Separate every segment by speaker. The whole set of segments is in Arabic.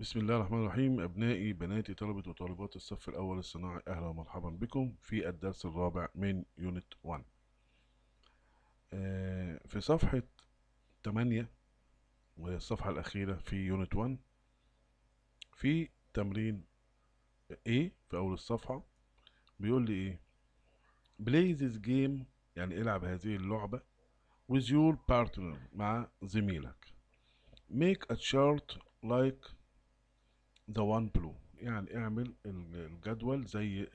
Speaker 1: بسم الله الرحمن الرحيم أبنائي بناتي طلبة وطالبات الصف الأول الصناعي أهلا ومرحبا بكم في الدرس الرابع من يونت 1 آه، في صفحة 8 وهي الصفحة الأخيرة في يونت 1 في تمرين A في أول الصفحة بيقول لي إيه play this game يعني العب هذه اللعبة with your partner مع زميلك make a chart like ذا وان بلو يعني اعمل الجدول زي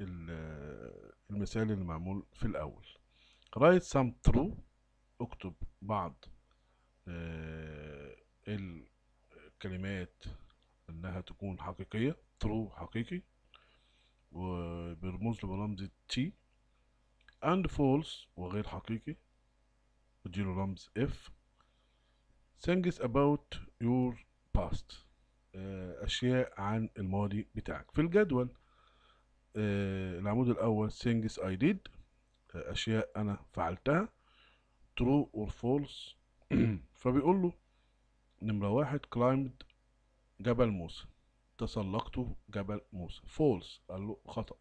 Speaker 1: المثال اللي معمول في الاول write some true اكتب بعض آه، الكلمات انها تكون حقيقية true حقيقي وبرمز له برمز T and false وغير حقيقي اديله رمز F things about your past آه، اشياء عن الماضي بتاعك في الجدول آه، العمود الاول things I did آه، اشياء انا فعلتها true or false فبيقول له نمرة واحد climbed جبل موسى تسلقت جبل موسى false قال له خطأ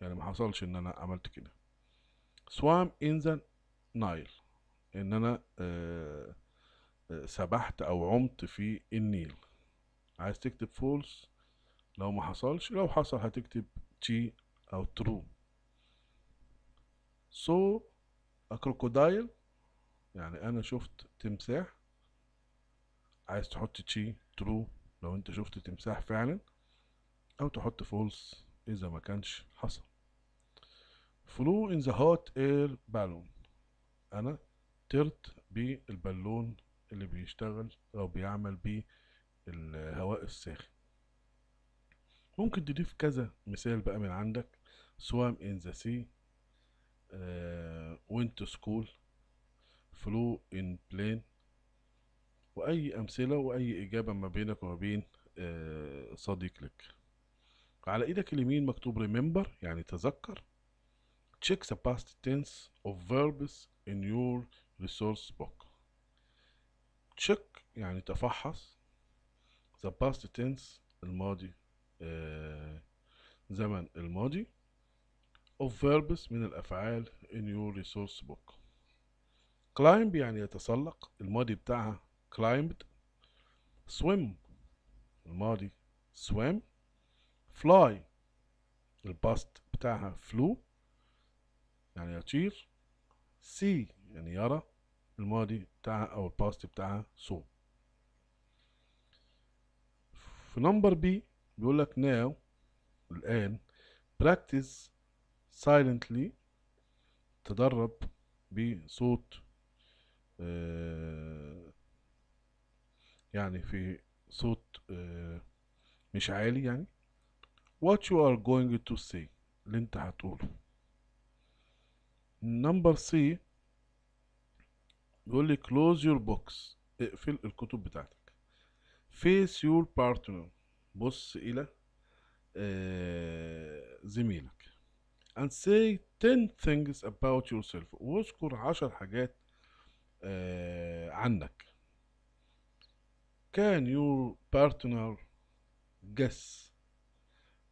Speaker 1: يعني ما حصلش ان انا عملت كده swam in the Nile ان انا سبحت او عمت في النيل عايز تكتب فولس لو ما حصلش لو حصل هتكتب تي او ترو سو اكروكودايل يعني انا شفت تمساح عايز تحط تشي ترو لو انت شفت تمساح فعلا او تحط فولس اذا ما كانش حصل فلو ان ذا هوت اير بالون انا طرت بالبالون اللي بيشتغل او بيعمل بيه الهواء الساخن ممكن تضيف كذا مثال بقى من عندك سوام ان ذا سي آه، وينت سكول فلو ان بلين واي امثله واي اجابه ما بينك وما بين آه، صديق لك على ايدك اليمين مكتوب remember يعني تذكر check the past tense of verbs in your resource book check يعني تفحص the past tense الماضي آه، زمن الماضي of verbs من الأفعال in your resource book climb يعني يتسلق الماضي بتاعها climbed swim الماضي swam fly الباست بتاعها flew يعني يطير see يعني يرى الماضي بتاعها أو الباست بتاعها saw في نمبر بي بيقول لك now الآن practice silently تدرب بصوت آه، يعني في صوت آه، مش عالي يعني what you are going to say اللي انت هتقوله نمبر سي بيقول لي close your books اقفل الكتب بتاعتك فيس يور بارتنر بص إلى آه، زميلك and say 10 things about yourself واذكر 10 حاجات آه، عنك can your partner guess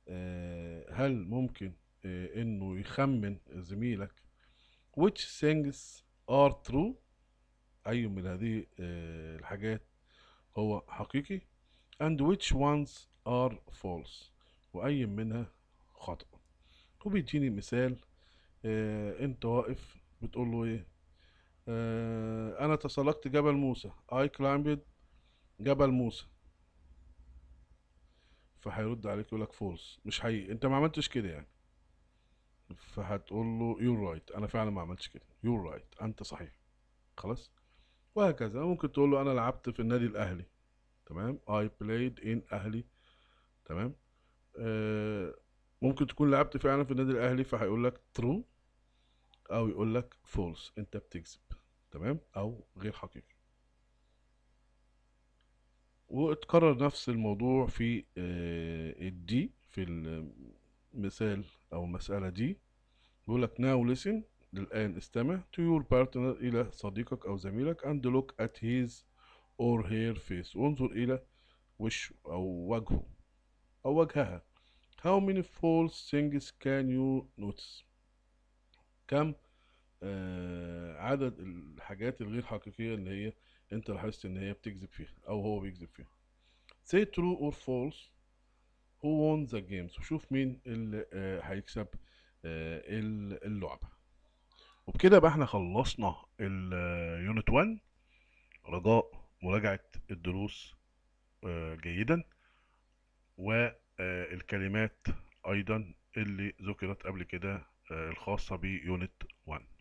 Speaker 1: آه، هل ممكن انه يخمن زميلك which things are true اي من هذه الحاجات هو حقيقي and which ones are false وأي منها خطأ وبيديني مثال آه انت واقف بتقول له ايه آه انا تسلقت جبل موسى I climbed جبل موسى فهيرد عليك يقولك فولس مش حقيقي انت ما عملتش كده يعني فهتقول له يور رايت right. انا فعلا ما عملتش كده يور رايت right. انت صحيح خلاص وهكذا ممكن تقول له انا لعبت في النادي الاهلي تمام اي بلايد ان اهلي تمام آه ممكن تكون لعبت فعلا في النادي الاهلي فهيقول لك ترو او يقول لك فولس انت بتكذب تمام او غير حقيقي واتكرر نفس الموضوع في آه، الدي في المثال او المساله دي بيقول لك ناو ليسن الآن استمع to your partner إلى صديقك أو زميلك and look at his or her face وانظر إلى وشه أو وجهه أو وجهها how many false things can you notice كم آه عدد الحاجات الغير حقيقية اللي هي انت لاحظت ان هي بتكذب فيها او هو بيكذب فيها say true or false who won the games وشوف مين اللي آه، هيكسب آه اللعبة وبكده بقى احنا خلصنا اليونت 1 رجاء مراجعة الدروس آه، جيدا والكلمات آه، أيضا اللي ذكرت قبل كده آه، الخاصة بيونت 1